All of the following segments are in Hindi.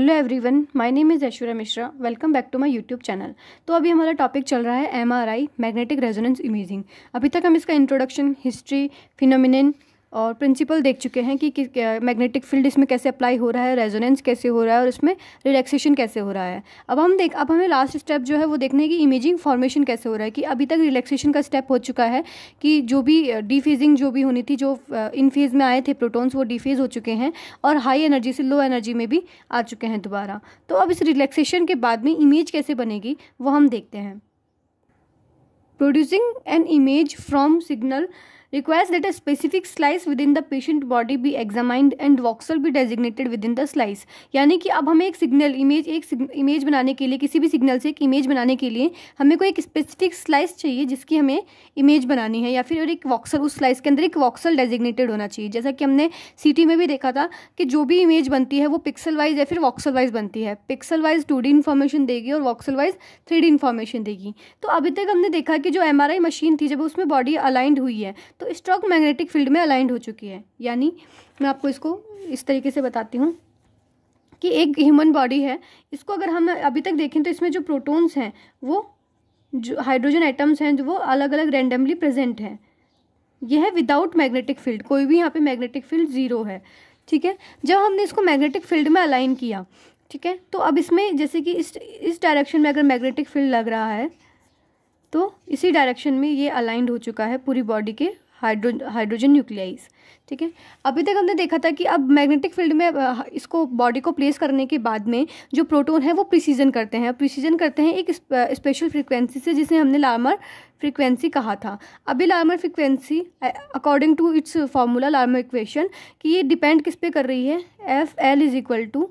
hello everyone my name is Aishwarya Mishra welcome back to my YouTube channel तो अभी हमारा टॉपिक चल रहा है एमआरआई मैग्नेटिक रेजोनेंस इमेजिंग अभी तक हम इसका इंट्रोडक्शन हिस्ट्री फिनोमिनन और प्रिंसिपल देख चुके हैं कि, मैग्नेटिक फील्ड इसमें कैसे अप्लाई हो रहा है रेजोनेंस कैसे हो रहा है और इसमें रिलैक्सेशन कैसे हो रहा है अब हम देख अब हमें लास्ट स्टेप जो है वो देखने की इमेजिंग फॉर्मेशन कैसे हो रहा है कि अभी तक रिलैक्सेशन का स्टेप हो चुका है कि जो भी डीफेजिंग जो भी होनी थी जो इन फेज़ में आए थे प्रोटोन्स वो डिफेज हो चुके हैं और हाई एनर्जी से लो एनर्जी में भी आ चुके हैं दोबारा तो अब इस रिलैक्सेशन के बाद में इमेज कैसे बनेगी वो हम देखते हैं producing an image from signal requires that a specific slice within the patient body be examined and voxel be designated within the slice यानी कि अब हमें एक सिग्नल इमेज एक इमेज बनाने के लिए किसी भी सिग्नल से एक इमेज बनाने के लिए हमें कोई एक स्पेसिफिक स्लाइस चाहिए जिसकी हमें इमेज बनानी है या फिर एक वॉक्सल उस स्लाइस के अंदर एक वॉक्सल डेजिग्नेटेड होना चाहिए जैसा कि हमने सिटी में भी देखा था कि जो भी इमेज बनती है वो पिक्सल वाइज या फिर वॉक्सल वाइज बनती है pixel wise two D information देगी और voxel wise three D information देगी तो अभी तक हमने देखा कि जो एम मशीन थी जब उसमें बॉडी अलाइंड हुई है तो स्ट्रोक मैग्नेटिक फील्ड में अलाइंड हो चुकी है यानी मैं आपको इसको इस तरीके से बताती हूँ कि एक ह्यूमन बॉडी है इसको अगर हम अभी तक देखें तो इसमें जो प्रोटोन्स हैं वो जो हाइड्रोजन आइटम्स हैं जो वो अलग अलग रेंडमली प्रेजेंट हैं यह है विदाउट मैग्नेटिक फील्ड कोई भी यहाँ पे मैग्नेटिक फील्ड ज़ीरो है ठीक है जब हमने इसको मैग्नेटिक फील्ड में अलाइन किया ठीक है तो अब इसमें जैसे कि इस इस डायरेक्शन में अगर मैग्नेटिक फील्ड लग रहा है तो इसी डायरेक्शन में ये अलाइंड हो चुका है पूरी बॉडी के हाइड्रो हाइड्रोजन न्यूक्लियाइज ठीक है अभी तक हमने देखा था कि अब मैग्नेटिक फील्ड में इसको बॉडी को प्लेस करने के बाद में जो प्रोटोन है वो प्रिसीजन करते हैं प्रिसीजन करते हैं एक स्पेशल फ्रीक्वेंसी से जिसे हमने लार्मर फ्रिक्वेंसी कहा था अभी Larmor frequency according to its formula Larmor equation कि ये डिपेंड किस पे कर रही है F L is equal to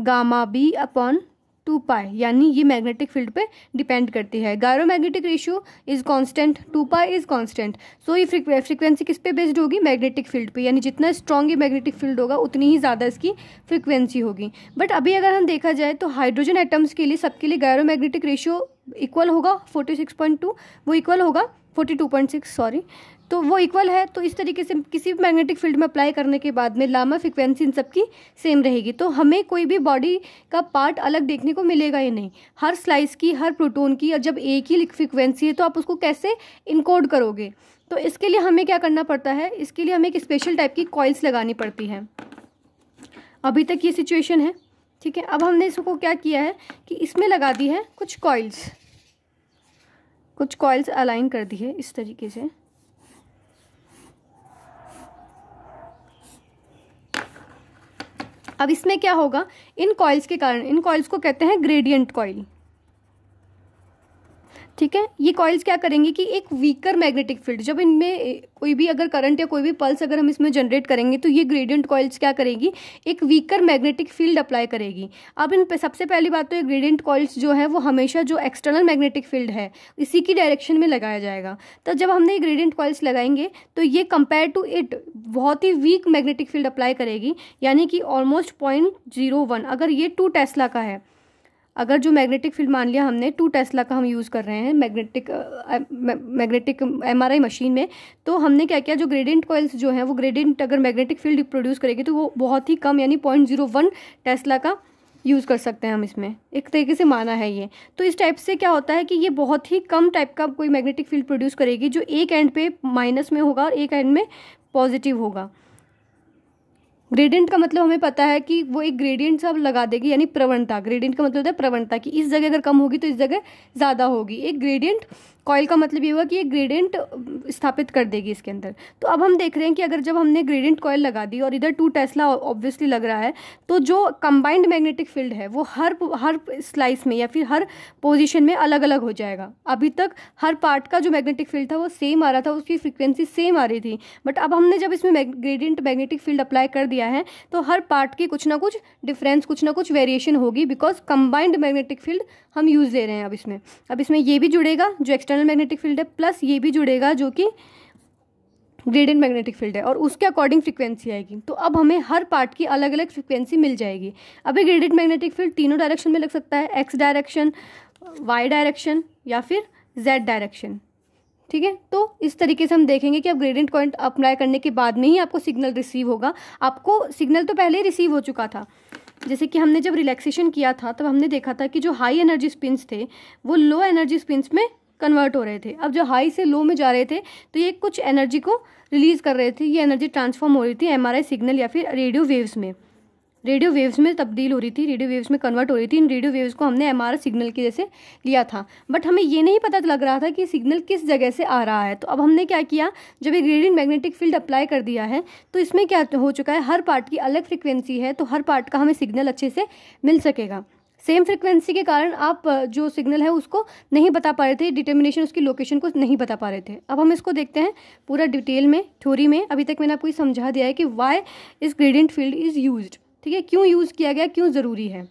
gamma B upon two pi यानी ये मैग्नेटिक फील्ड पे डिपेंड करती है gyromagnetic ratio is constant two pi is constant so ये फ्रीक्वेंसी किस पे बेस्ड होगी मैग्नेटिक फील्ड पे यानी जितना स्ट्रॉन्ग ये मैग्नेटिक फील्ड होगा उतनी ही ज़्यादा इसकी फ्रीक्वेंसी होगी बट अभी अगर हम देखा जाए तो हाइड्रोजन एटम्स के लिए सबके लिए गायरो मैग्नेटिक रेशियो इक्वल होगा फोर्टी सिक्स पॉइंट टू वो इक्वल होगा forty two point six sorry तो वो इक्वल है तो इस तरीके से किसी भी मैग्नेटिक फील्ड में अप्लाई करने के बाद में लामा फ्रिक्वेंसी इन सब की सेम रहेगी तो हमें कोई भी बॉडी का पार्ट अलग देखने को मिलेगा ही नहीं हर स्लाइस की हर प्रोटोन की और जब एक ही फ्रिक्वेंसी है तो आप उसको कैसे इनकोड करोगे तो इसके लिए हमें क्या करना पड़ता है इसके लिए हमें एक स्पेशल टाइप की कॉइल्स लगानी पड़ती है अभी तक ये सिचुएशन है ठीक है अब हमने इसको क्या किया है कि इसमें लगा दी है कुछ कॉइल्स कुछ कॉइल्स अलाइन कर दी है इस तरीके से अब इसमें क्या होगा इन कॉइल्स के कारण इन कॉइल्स को कहते हैं ग्रेडियंट कॉइल ठीक है ये कॉइल्स क्या करेंगे कि एक वीकर मैग्नेटिक फील्ड जब इनमें कोई भी अगर करंट या कोई भी पल्स अगर हम इसमें जनरेट करेंगे तो ये ग्रेडियंट कॉइल्स क्या करेगी एक वीकर मैग्नेटिक फील्ड अप्लाई करेगी अब इन पे सबसे पहली बात तो ये ग्रेडियंट कॉइल्स जो है वो हमेशा जो एक्सटर्नल मैग्नेटिक फील्ड है इसी की डायरेक्शन में लगाया जाएगा तो जब हमने ये ग्रेडियंट कॉइल्स लगाएंगे तो ये कंपेयर टू इट बहुत ही वीक मैग्नेटिक फील्ड अप्लाई करेगी यानी कि ऑलमोस्ट पॉइंट अगर ये टू टेस्ला का है अगर जो मैग्नेटिक फील्ड मान लिया हमने टू टेस्ला का हम यूज़ कर रहे हैं मैग्नेटिक मैग्नेटिक एमआरआई मशीन में तो हमने क्या किया जो ग्रेडिएंट कॉइल्स जो हैं वो ग्रेडिएंट अगर मैग्नेटिक फील्ड प्रोड्यूस करेगी तो वो बहुत ही कम यानी पॉइंट जीरो वन टेस्ला का यूज़ कर सकते हैं हम इसमें एक तरीके से माना है ये तो इस टाइप से क्या होता है कि ये बहुत ही कम टाइप का कोई मैग्नेटिक फील्ड प्रोड्यूस करेगी जो एक एंड पे माइनस में होगा और एक एंड में पॉजिटिव होगा ग्रेडियंट का मतलब हमें पता है कि वो एक ग्रेडियंट सब लगा देगी यानी प्रवणता ग्रेडियंट का मतलब होता है प्रवणता कि इस जगह अगर कम होगी तो इस जगह ज़्यादा होगी एक ग्रेडियंट कॉयल का मतलब ये हुआ कि ये ग्रेडेंट स्थापित कर देगी इसके अंदर तो अब हम देख रहे हैं कि अगर जब हमने ग्रेडेंट कॉयल लगा दी और इधर टू टेस्ला ऑब्वियसली लग रहा है तो जो कंबाइंड मैग्नेटिक फील्ड है वो हर हर स्लाइस में या फिर हर पोजिशन में अलग अलग हो जाएगा अभी तक हर पार्ट का जो मैग्नेटिक फील्ड था वो सेम आ रहा था उसकी फ्रिक्वेंसी सेम आ रही थी बट अब हमने जब इसमें ग्रेडेंट मैग्नेटिक फील्ड अप्लाई कर दिया है तो हर पार्ट की कुछ ना कुछ डिफरेंस कुछ ना कुछ वेरिएशन होगी बिकॉज कंबाइंड मैग्नेटिक फील्ड हम यूज़ दे रहे हैं अब इसमें अब इसमें ये भी जुड़ेगा जो एक्स्ट्रा एक्सटर्नल मैग्नेटिक फील्ड है प्लस ये भी जुड़ेगा जो कि ग्रेडियंट मैग्नेटिक फील्ड है और उसके अकॉर्डिंग फ्रीक्वेंसी आएगी तो अब हमें हर पार्ट की अलग अलग फ्रीक्वेंसी मिल जाएगी अभी ग्रेडियंट मैग्नेटिक फील्ड तीनों डायरेक्शन में लग सकता है एक्स डायरेक्शन वाई डायरेक्शन या फिर जेड डायरेक्शन ठीक है तो इस तरीके से हम देखेंगे कि अब ग्रेडियंट पॉइंट अप्लाई करने के बाद में ही आपको सिग्नल रिसीव होगा आपको सिग्नल तो पहले ही रिसीव हो चुका था जैसे कि हमने जब रिलैक्सेशन किया था तब हमने देखा था कि जो हाई एनर्जी स्पिन्स थे वो लो एनर्जी स्पिन्स में कन्वर्ट हो रहे थे अब जो हाई से लो में जा रहे थे तो ये कुछ एनर्जी को रिलीज़ कर रहे थे ये एनर्जी ट्रांसफॉर्म हो रही थी एम सिग्नल या फिर रेडियो वेव्स में रेडियो वेव्स में तब्दील हो रही थी रेडियो वेव्स में कन्वर्ट हो रही थी इन रेडियो वेव्स को हमने एम सिग्नल की जैसे लिया था बट हमें ये नहीं पता लग रहा था कि सिग्नल किस जगह से आ रहा है तो अब हमने क्या किया जब एक रेडियन मैग्नेटिक फील्ड अप्लाई कर दिया है तो इसमें क्या हो चुका है हर पार्ट की अलग फ्रिक्वेंसी है तो हर पार्ट का हमें सिग्नल अच्छे से मिल सकेगा सेम फ्रिक्वेंसी के कारण आप जो सिग्नल है उसको नहीं बता पा रहे थे डिटर्मिनेशन उसकी लोकेशन को नहीं बता पा रहे थे अब हम इसको देखते हैं पूरा डिटेल में थ्योरी में अभी तक मैंने आपको ये समझा दिया है कि वाई इस ग्रेडियंट फील्ड इज़ यूज ठीक है क्यों यूज़ किया गया क्यों ज़रूरी है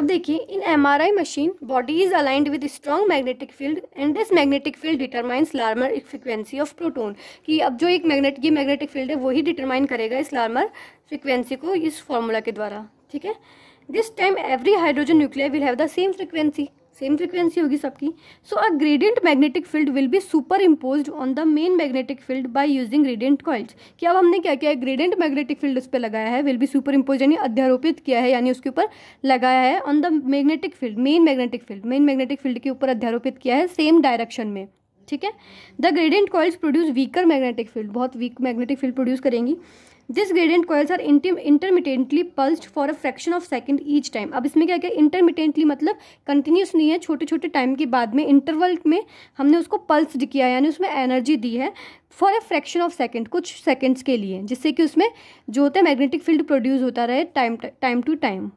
अब देखिए in M R I machine body is aligned with strong magnetic field and this magnetic field determines Larmor frequency of proton कि अब जो एक मैग्नेट ये मैग्नेटिक फील्ड है वही डिटरमाइन करेगा इस लार्मर फ्रिक्वेंसी को इस फॉर्मूला के द्वारा ठीक है this time every hydrogen nuclear will have the same frequency same frequency होगी सबकी so a gradient magnetic field will be superimpose on the main magnetic field by using gradient coils कि अब हमने क्या किया ग्रेडियंट मैग्नेटिक फील्ड उस पर लगाया है विल बी सुपर इम्पोज यानी अध्यारोपित किया है यानी उसके ऊपर लगाया है on the magnetic field main magnetic field main magnetic field के ऊपर अध्यारोपित किया है सेम डायरेक्शन में ठीक है the gradient coils produce weaker magnetic field बहुत वीक मैग्नेटिक फील्ड प्रोड्यूस करेंगी this gradient coils are intermittently pulsed for a fraction of second each time अब इसमें क्या क्या इंटरमीडिएटली मतलब कंटिन्यूस नहीं है छोटे छोटे टाइम के बाद में इंटरवल में हमने उसको पल्सड किया यानी उसमें एनर्जी दी है for a fraction of second कुछ सेकंड्स के लिए जिससे कि उसमें जो होता है मैग्नेटिक फील्ड प्रोड्यूस होता रहे time time to time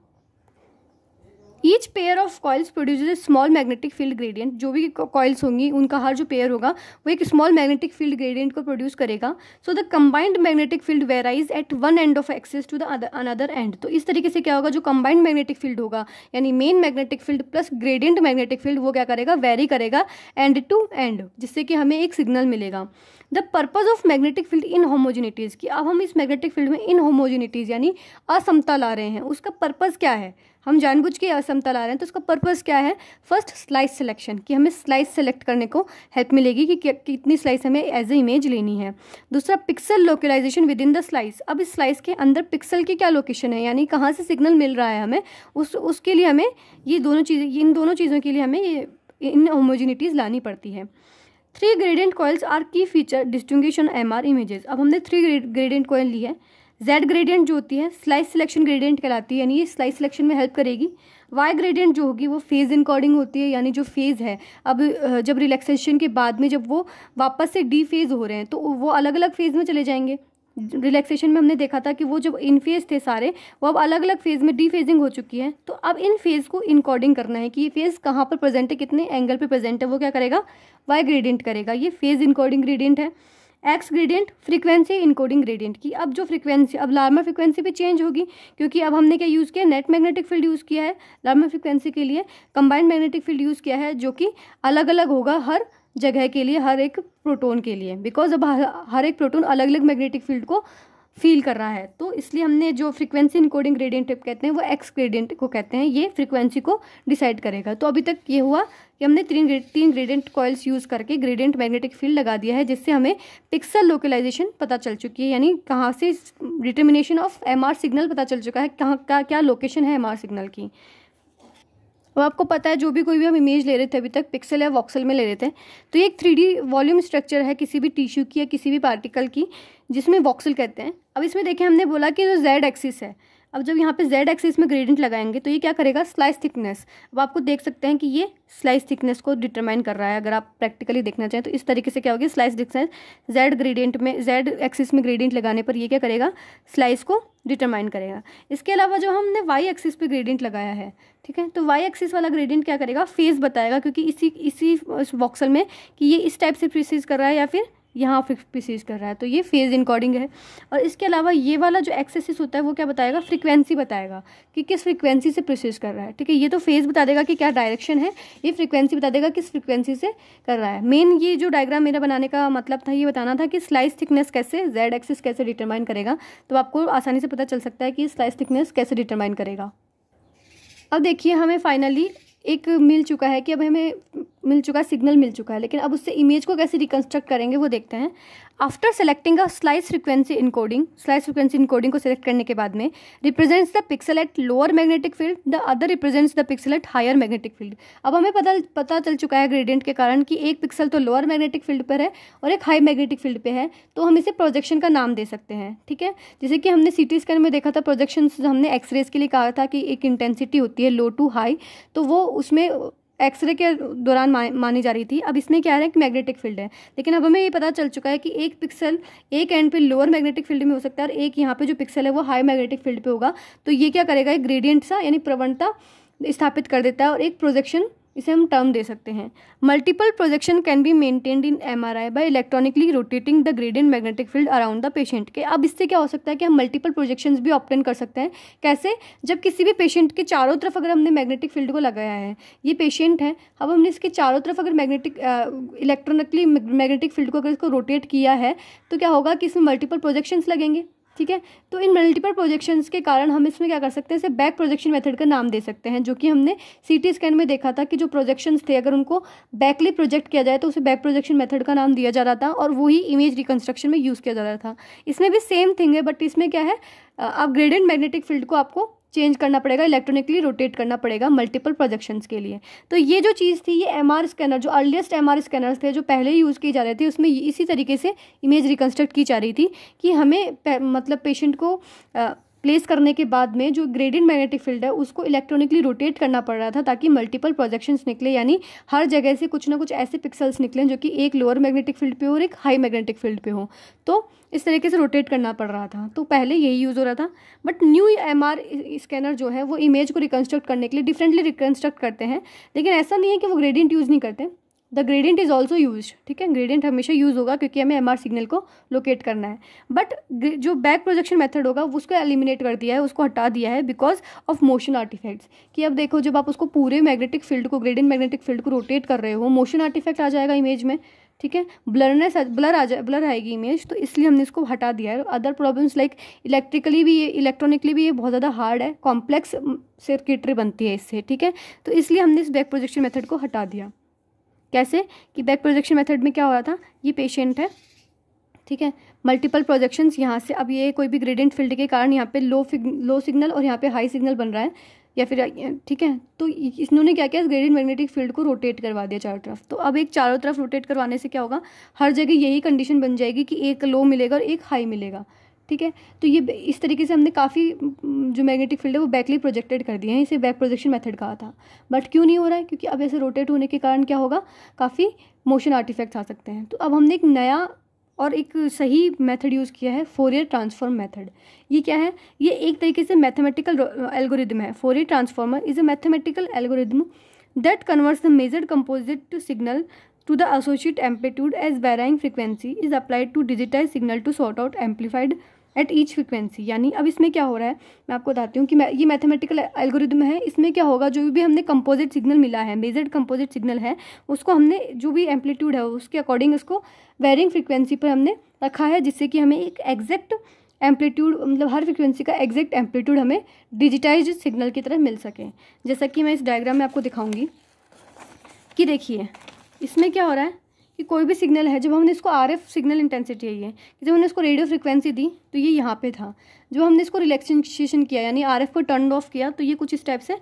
each pair of coils produce a small magnetic field gradient जो भी कॉइल्स होंगी उनका हर जो पेयर होगा वो एक स्मॉल मैग्नेटिक फील्ड ग्रेडियंट को प्रोड्यूस करेगा so the combined magnetic field varies at one end of axis to the another end तो इस तरीके से क्या होगा जो कंबाइंड मैग्नेटिक फील्ड होगा यानी main magnetic field plus gradient magnetic field वो क्या करेगा वेरी करेगा एंड टू एंड जिससे कि हमें एक सिग्नल मिलेगा the purpose of magnetic field inhomogeneities की अब हम इस मैग्नेटिक फील्ड में इन होमोजिनिटीज़ यानी असमता ला रहे हैं उसका पर्पज़ क्या है हम जानबूझ के असमता ला रहे हैं तो उसका पर्पज़ क्या है फर्स्ट स्लाइस सिलेक्शन कि हमें स्लाइस सेलेक्ट करने को हेल्प मिलेगी कि कितनी स्लाइस हमें एज ए इमेज लेनी है दूसरा pixel localization within the slice अब इस स्लाइस के अंदर पिक्सल की क्या लोकेशन है यानी कहाँ से सिग्नल मिल रहा है हमें उस उसके लिए हमें ये दोनों चीज़ें इन दोनों चीज़ों के लिए हमें ये इन होमोजिनिटीज़ लानी पड़ती है three gradient coils are key feature distinction M R images अब हमने थ्री ग्रेडियंट कॉयल ली है जेड ग्रेडियंट जो होती है स्लाइस सिलेक्शन ग्रेडियंट कहलाती है यानी ये स्लाइस सिलेक्शन में हेल्प करेगी वाई ग्रेडियंट जो होगी वो फेज़ इनकॉर्डिंग होती है यानी जो फेज़ है अब जब रिलैक्सेशन के बाद में जब वो वापस से डी फेज़ हो रहे हैं तो वो अलग अलग फेज़ में चले जाएंगे रिलैक्सेशन में हमने देखा था कि वो जब इन फेज़ थे सारे वो अब अलग अलग फेज़ में डीफेजिंग हो चुकी है तो अब इन फेज़ को इनकॉर्डिंग करना है कि ये फेज़ कहाँ पर प्रेजेंट है कितने एंगल पर प्रेजेंट है वो क्या करेगा वाई ग्रेडियंट करेगा ये फेज़ इनकॉर्डिंग ग्रेडियंट है X gradient frequency encoding gradient की अब जो फ्रीक्वेंसी अब लार्मा फ्रीक्वेंसी पे चेंज होगी क्योंकि अब हमने क्या यूज़ किया नेट मैग्नेटिक फील्ड यूज़ किया है लार्मा फ्रीक्वेंसी के लिए कंबाइंड मैग्नेटिक फील्ड यूज़ किया है जो कि अलग अलग होगा हर जगह के लिए हर एक प्रोटोन के लिए बिकॉज अब हर एक प्रोटोन अलग अलग मैग्नेटिक फील्ड को फील कर रहा है तो इसलिए हमने जो फ्रिक्वेंसी इनकोडिंग ग्रेडियंट कहते हैं वो एक्स ग्रेडियंट को कहते हैं ये फ्रिक्वेंसी को डिसाइड करेगा तो अभी तक ये हुआ कि हमने तीन तीन ग्रेडियंट कॉयल्स यूज़ करके ग्रेडियंट मैग्नेटिक फील्ड लगा दिया है जिससे हमें पिक्सल लोकलाइजेशन पता चल चुकी है यानी कहाँ से डिटर्मिनेशन ऑफ एम सिग्नल पता चल चुका है कहाँ का क्या लोकेशन है एम सिग्नल की अब आपको पता है जो भी कोई भी हम इमेज ले रहे थे अभी तक पिक्सल या वॉक्सल में ले रहे थे तो ये एक थ्री वॉल्यूम स्ट्रक्चर है किसी भी टिश्यू की या किसी भी पार्टिकल की जिसमें वॉक्सल कहते हैं अब इसमें देखें हमने बोला कि जो जेड एक्सिस है अब जब यहाँ पे जेड एक्सिस में ग्रेडियंट लगाएंगे तो ये क्या करेगा स्लाइस थिकनेस अब आपको देख सकते हैं कि ये स्लाइस थिकनेस को डिटरमाइन कर रहा है अगर आप प्रैक्टिकली देखना चाहें तो इस तरीके से क्या होगी स्लाइस थिकनेस जेड ग्रेडियंट में जेड एक्सिस में ग्रेडियंट लगाने पर यह क्या करेगा स्लाइस को डिटरमाइन करेगा इसके अलावा जो हमने वाई एक्सिस पे ग्रेडियंट लगाया है ठीक है तो वाई एक्सिस वाला ग्रेडियंट क्या करेगा फेस बताएगा क्योंकि इसी इसी वॉक्सल में कि ये इस टाइप से प्रिसीज कर रहा है या फिर यहाँ फिक्स पीसीज कर रहा है तो ये फेज़ इनकॉर्डिंग है और इसके अलावा ये वाला जो एक्सेसिस होता है वो क्या बताएगा फ्रीक्वेंसी बताएगा कि किस फ्रीक्वेंसी से प्रोसीज कर रहा है ठीक है ये तो फेज़ बता देगा कि क्या डायरेक्शन है ये फ्रीक्वेंसी बता देगा किस फ्रीक्वेंसी से कर रहा है मेन ये जो डायग्राम मेरा बनाने का मतलब था ये बताना था कि स्लाइस थिकनेस कैसे जेड एक्सिस कैसे डिटरमाइन करेगा तो आपको आसानी से पता चल सकता है कि स्लाइस थिकनेस कैसे डिटरमाइन करेगा अब देखिए हमें फाइनली एक मिल चुका है कि अब हमें मिल चुका है सिग्नल मिल चुका है लेकिन अब उससे इमेज को कैसे रिकन्स्ट्रक्ट करेंगे वो देखते हैं after selecting a slice frequency encoding slice frequency encoding को सिलेक्ट करने के बाद में represents the pixel at lower magnetic field the other represents the pixel at higher magnetic field अब हमें पता पता चल चुका है ग्रेडियंट के कारण कि एक पिक्सल तो लोअर मैग्नेटिक फील्ड पर है और एक हाई मैग्नेटिक फील्ड पर है तो हम इसे प्रोजेक्शन का नाम दे सकते हैं ठीक है जैसे कि हमने सी स्कैन में देखा था प्रोजेक्शन हमने एक्सरेज के लिए कहा था कि एक इंटेंसिटी होती है लो टू हाई तो वो उसमें एक्सरे के दौरान मानी जा रही थी अब इसमें क्या है कि मैग्नेटिक फील्ड है लेकिन अब हमें ये पता चल चुका है कि एक पिक्सल एक एंड पे लोअर मैग्नेटिक फील्ड में हो सकता है और एक यहाँ पे जो पिक्सल है वो हाई मैग्नेटिक फील्ड पे होगा तो ये क्या करेगा ग्रेडियंट सा यानी प्रवणता स्थापित कर देता है और एक प्रोजेक्शन इसे हम टर्म दे सकते हैं multiple projection can be maintained in M R I by electronically rotating the gradient magnetic field around the patient के अब इससे क्या हो सकता है कि हम मल्टीपल प्रोजेक्शन भी ऑप्टेन कर सकते हैं कैसे जब किसी भी पेशेंट के चारों तरफ अगर हमने मैग्नेटिक फील्ड को लगाया है ये पेशेंट है अब हमने इसके चारों तरफ अगर मैग्नेटिक इलेक्ट्रॉनिकली मैग्नेटिक फील्ड को अगर इसको रोटेट किया है तो क्या होगा कि इसमें मल्टीपल प्रोजेक्शंस लगेंगे ठीक है तो इन मल्टीपल प्रोजेक्शंस के कारण हम इसमें क्या कर सकते हैं इसे बैक प्रोजेक्शन मेथड का नाम दे सकते हैं जो कि हमने सी टी स्कैन में देखा था कि जो प्रोजेक्शंस थे अगर उनको बैकली प्रोजेक्ट किया जाए तो उसे बैक प्रोजेक्शन मेथड का नाम दिया जा रहा था और वही इमेज रिकन्स्ट्रक्शन में यूज़ किया जा रहा था इसमें भी सेम थिंग है बट इसमें क्या है आप ग्रेडेंट मैग्नेटिक फील्ड को आपको चेंज करना पड़ेगा इलेक्ट्रॉनिकली रोटेट करना पड़ेगा मल्टीपल प्रोजेक्शंस के लिए तो ये जो चीज़ थी ये एम स्कैनर जो अर्लीस्ट एम स्कैनर्स थे जो पहले यूज़ किए जा रहे थे उसमें इसी तरीके से इमेज रिकन्स्ट्रक्ट की जा रही थी कि हमें मतलब पेशेंट को आ, प्लेस करने के बाद में जो ग्रेडियंट मैग्नेटिक फील्ड है उसको इलेक्ट्रॉनिकली रोटेट करना पड़ रहा था ताकि मल्टीपल प्रोजेक्शंस निकले यानी हर जगह से कुछ ना कुछ ऐसे पिक्सल्स निकलें जो कि एक लोअर मैग्नेटिक फील्ड पे हो और एक हाई मैग्नेटिक फील्ड पे हो तो इस तरीके से रोटेट करना पड़ रहा था तो पहले यही यूज़ हो रहा था बट न्यू एम स्कैनर जो है वो इमेज को रिकन्स्ट्रक्ट करने के लिए डिफरेंटली रिकन्स्ट्रक्ट करते हैं लेकिन ऐसा नहीं है कि वो ग्रेडियंट यूज़ नहीं करते the gradient is also use ठीक है ग्रेडियंट हमेशा यूज़ होगा क्योंकि हमें एम सिग्नल को लोकेट करना है बट जो बैक प्रोजेक्शन मेथड होगा उसको एलिमिनेट कर दिया है उसको हटा दिया है बिकॉज ऑफ मोशन आर्टिफैक्ट्स कि अब देखो जब आप उसको पूरे मैग्नेटिक फील्ड को ग्रेडियंट मैग्नेटिक फील्ड को रोटेट कर रहे हो मोशन आर्टिफैक्ट आ जाएगा इमेज में ठीक है ब्लरनेस ब्लर आ जाए ब्लर आएगी इमेज तो इसलिए हमने इसको हटा दिया है अदर प्रॉब्लम्स लाइक इलेक्ट्रिकली भी ये इलेक्ट्रॉनिकली भी ये बहुत ज़्यादा हार्ड है कॉम्प्लेक्स सर्किटरी बनती है इससे ठीक है तो इसलिए हमने इस बैक प्रोजेक्शन मेथड को हटा दिया कैसे कि बैक प्रोजेक्शन मेथड में क्या हो रहा था ये पेशेंट है ठीक है मल्टीपल प्रोजेक्शंस यहाँ से अब ये कोई भी ग्रेडियंट फील्ड के कारण यहाँ पे लो लो सिग्नल और यहाँ पे हाई सिग्नल बन रहा है या फिर ठीक है तो इन्होंने क्या किया ग्रेडियंट मैग्नेटिक फील्ड को रोटेट करवा दिया चारों तरफ तो अब एक चारों तरफ रोटेट करवाने से क्या होगा हर जगह यही कंडीशन बन जाएगी कि एक लो मिलेगा और एक हाई मिलेगा ठीक है तो ये इस तरीके से हमने काफ़ी जो मैग्नेटिक फील्ड है वो बैकली प्रोजेक्टेड कर दिए हैं इसे बैक प्रोजेक्शन मेथड कहा था बट क्यों नहीं हो रहा है क्योंकि अब ऐसे रोटेट होने के कारण क्या होगा काफ़ी मोशन आर्टिफैक्ट्स आ सकते हैं तो अब हमने एक नया और एक सही मेथड यूज़ किया है फोरियर ट्रांसफॉर्म मेथड ये क्या है ये एक तरीके से मैथमेटिकल एल्गोरिदम है Fourier transformer is a mathematical algorithm that converts the measure composite signal to the associate amplitude as varying frequency is applied to digitize signal to sort out amplified at each frequency यानी अब इसमें क्या हो रहा है मैं आपको बताती हूँ कि मैं ये मैथमेटिकल एल्गोरिदम है इसमें क्या होगा जो भी हमने कंपोजिट सिग्नल मिला है मेजर्ड कंपोजिट सिग्नल है उसको हमने जो भी एम्पलीट्यूड है उसके अकॉर्डिंग उसको वेरिंग फ्रिक्वेंसी पर हमने रखा है जिससे कि हमें एक एग्जैक्ट एम्पलीट्यूड मतलब हर फ्रिक्वेंसी का एग्जैक्ट एम्पलीट्यूड हमें डिजिटाइज सिग्नल की तरह मिल सके जैसा कि मैं इस डायग्राम में आपको दिखाऊंगी कि देखिए इसमें क्या हो रहा है कि कोई भी सिग्नल है जब हमने इसको आर एफ सिग्नल इंटेंसिटी है ये कि जब हमने इसको रेडियो फ्रिक्वेंसी दी तो ये यहाँ पे था जब हमने इसको रिलैक्सेशन किया यानी आर एफ को टर्न ऑफ किया तो ये कुछ इस टाइप से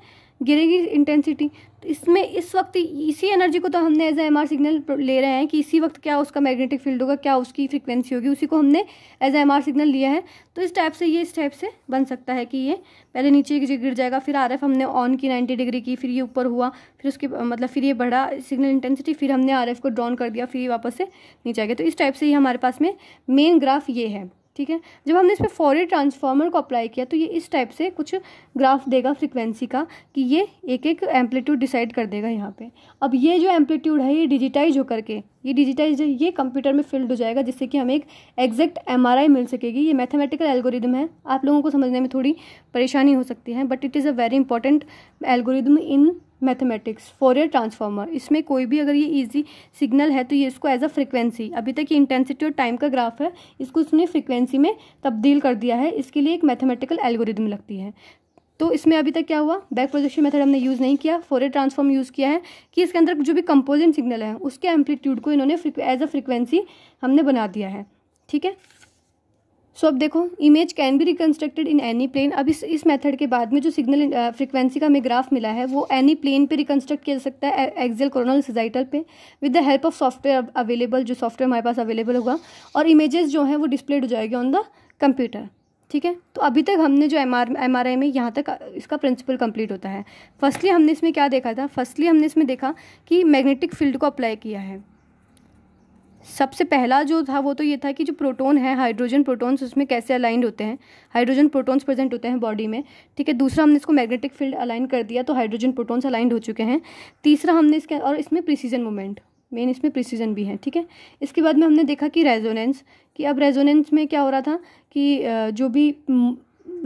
गिरेगी इंटेंसिटी तो इसमें इस वक्त इसी एनर्जी को तो हमने एज ए एम सिग्नल ले रहे हैं कि इसी वक्त क्या उसका मैग्नेटिक फील्ड होगा क्या उसकी फ्रिक्वेंसी होगी उसी को हमने एज एम आर सिग्नल लिया है तो इस टाइप से ये इस टाइप से बन सकता है कि ये पहले नीचे गिर जाएगा फिर आर एफ हमने ऑन की नाइन्टी डिग्री की फिर ये ऊपर हुआ फिर उसके मतलब फिर ये बढ़ा सिग्नल इंटेंसिटी फिर हमने आर एफ को ड्रॉन कर दिया फिर ये वापस से नीचे आ गया तो इस टाइप से ही हमारे पास में मेन ग्राफ ये है ठीक है जब हमने इस पर फॉरियर ट्रांसफॉर्मर को अप्लाई किया तो ये इस टाइप से कुछ ग्राफ देगा फ्रिक्वेंसी का कि ये एक एक एम्पलीट्यूड डिसाइड कर देगा यहाँ पे अब ये जो एम्पलीट्यूड है ये डिजिटाइज होकर के ये डिजिटाइज ये कंप्यूटर में फिल्ड हो जाएगा जिससे कि हमें एक एग्जैक्ट एम मिल सकेगी ये मैथमेटिकल एल्गोरिदम है आप लोगों को समझने में थोड़ी परेशानी हो सकती है but it is a very important algorithm in mathematics Fourier transformer इसमें कोई भी अगर ये इजी सिग्नल है तो ये इसको एज अ फ्रिक्वेंसी अभी तक ये इंटेंसिटी और टाइम का ग्राफ है इसको उसने फ्रिक्वेंसी में तब्दील कर दिया है इसके लिए एक मैथमेटिकल एल्गोरिदम लगती है तो इसमें अभी तक क्या हुआ बैक प्रोजेक्शन मेथड हमने यूज़ नहीं किया फोरे ट्रांसफॉर्म यूज़ किया है कि इसके अंदर जो भी कंपोजेंट सिग्नल है उसके एम्पलीट्यूड को इन्होंने एज अ फ्रिक्वेंसी हमने बना दिया है ठीक है सो so, अब देखो image can be reconstructed in any plane अब इस इस मेथड के बाद में जो सिग्नल फ्रिक्वेंसी का हमें ग्राफ मिला है वो एनी प्लेन पे रिकन्स्ट्रक्ट किया जा सकता है एक्सेल कोरोनल सिजाइटल पे with the help of software available जो सॉफ्टवेयर हमारे पास अवेलेबल होगा और इमेजेस जो हैं वो डिस्प्लेड हो जाएगी ऑन द कंप्यूटर ठीक है तो अभी तक हमने जो M R M R I में यहाँ तक इसका प्रिंसिपल कंप्लीट होता है फर्स्टली हमने इसमें क्या देखा था फर्स्टली हमने इसमें देखा कि मैग्नेटिक फील्ड को अप्लाई किया है सबसे पहला जो था वो तो ये था कि जो प्रोटोन है हाइड्रोजन प्रोटोन्स उसमें कैसे अलाइंड होते हैं हाइड्रोजन प्रोटोन्स प्रेजेंट होते हैं बॉडी में ठीक है दूसरा हमने इसको मैग्नेटिक फील्ड अलाइन कर दिया तो हाइड्रोजन प्रोटोन्स अलाइंड हो चुके हैं तीसरा हमने इसके और इसमें प्रिसीजन मोमेंट मेन इसमें प्रिसीजन भी है ठीक है इसके बाद में हमने देखा कि रेजोनेंस कि अब रेजोनेंस में क्या हो रहा था कि जो भी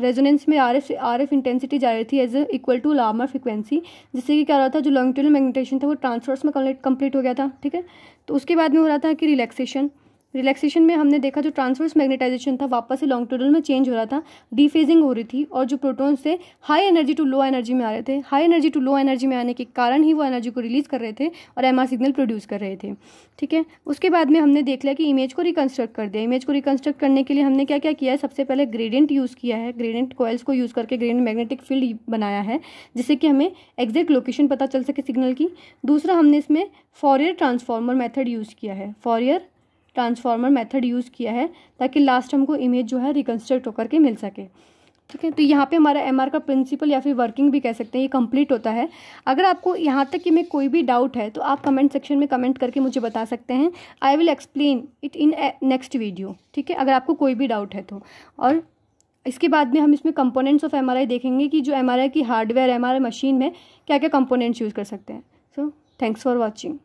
रेजोनेंस में R F R F intensity जा रही थी as equal to Larmor frequency जिससे कि क्या हो रहा था जो लॉन्ग टूल मैग्नेटेशन था वो ट्रांसफर्स में कंप्लीट हो गया था ठीक है तो उसके बाद में हो रहा था कि रिलैक्सेशन रिलैक्सेशन में हमने देखा जो ट्रांसवर्स मैग्नेटाइजेशन था वापस से लॉन्ग लॉन्गटोडल में चेंज हो रहा था डीफेजिंग हो रही थी और जो प्रोटॉन्स थे high energy to low energy में आ रहे थे high energy to low energy में आने के कारण ही वो एनर्जी को रिलीज कर रहे थे और एम सिग्नल प्रोड्यूस कर रहे थे ठीक है उसके बाद में हमने देख लिया कि इमेज को रिकन्स्ट्रक्ट कर दिया इमेज को रिकन्स्ट्रक्ट करने के लिए हमने क्या क्या किया है सबसे पहले ग्रेडियंट यूज़ किया है ग्रेडियंट कोयल्स को यूज़ करके ग्रेडियंट मैग्नेटिक फील्ड बनाया है जिससे कि हमें एग्जैक्ट लोकेशन पता चल सके सिग्नल की दूसरा हमने इसमें फॉरियर ट्रांसफॉर्मर मेथड यूज़ किया है फॉरियर ट्रांसफॉर्मर मेथड यूज़ किया है ताकि लास्ट हमको इमेज जो है रिकन्स्ट्रक्ट होकर के मिल सके ठीक है तो यहाँ पे हमारा एम का प्रिंसिपल या फिर वर्किंग भी कह सकते हैं ये कंप्लीट होता है अगर आपको यहाँ तक कि मैं कोई भी डाउट है तो आप कमेंट सेक्शन में कमेंट करके मुझे बता सकते हैं I will explain it in next video ठीक है अगर आपको कोई भी डाउट है तो और इसके बाद में हम इसमें कंपोनेंट्स ऑफ एम देखेंगे कि जो एम की हार्डवेयर एम मशीन में क्या क्या कंपोनेंट्स यूज़ कर सकते हैं सो थैंक्स फॉर वॉचिंग